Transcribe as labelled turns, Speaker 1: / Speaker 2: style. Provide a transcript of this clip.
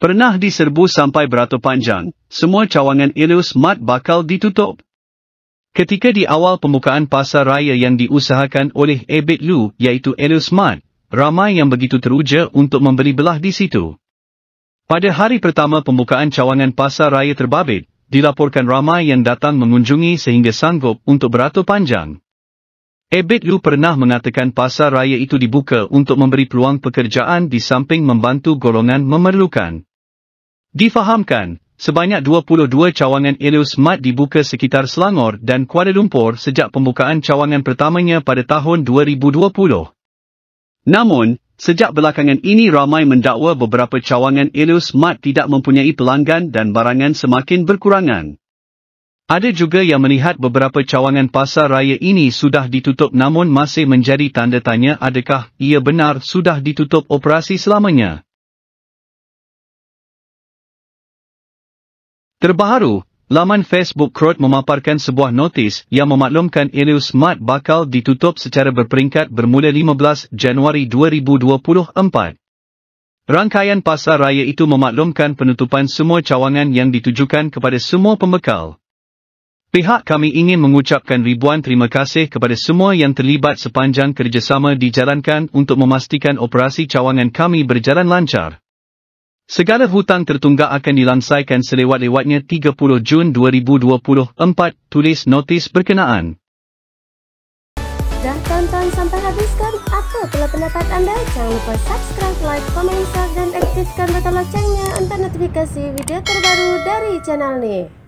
Speaker 1: Pernah diserbu sampai berata panjang, semua cawangan Ilus Mat bakal ditutup. Ketika di awal pembukaan pasar raya yang diusahakan oleh Ebit Lu iaitu Ilus Mat, ramai yang begitu teruja untuk membeli belah di situ. Pada hari pertama pembukaan cawangan pasar raya terbabit, dilaporkan ramai yang datang mengunjungi sehingga sanggup untuk berata panjang. Ebit Lu pernah mengatakan pasar raya itu dibuka untuk memberi peluang pekerjaan di samping membantu golongan memerlukan. Difahamkan, sebanyak 22 cawangan Ilus Mat dibuka sekitar Selangor dan Kuala Lumpur sejak pembukaan cawangan pertamanya pada tahun 2020. Namun, sejak belakangan ini ramai mendakwa beberapa cawangan Ilus Mat tidak mempunyai pelanggan dan barangan semakin berkurangan. Ada juga yang melihat beberapa cawangan pasar raya ini sudah ditutup namun masih menjadi tanda tanya adakah ia benar sudah ditutup operasi selamanya. Terbaru, laman Facebook Crowd memaparkan sebuah notis yang memaklumkan Ilu Smart bakal ditutup secara berperingkat bermula 15 Januari 2024. Rangkaian pasar raya itu memaklumkan penutupan semua cawangan yang ditujukan kepada semua pembekal. Pihak kami ingin mengucapkan ribuan terima kasih kepada semua yang terlibat sepanjang kerjasama dijalankan untuk memastikan operasi cawangan kami berjalan lancar. Segala hutang tertunggak akan dilangsaikan selewat-lewatnya 30 Jun 2024, tulis notis berkenaan. Dah tonton sampai habis kan? Apa pula pendapat anda? Jangan lupa subscribe, like, komen, share dan aktifkan butang loncengnya untuk notifikasi video terbaru dari channel ni.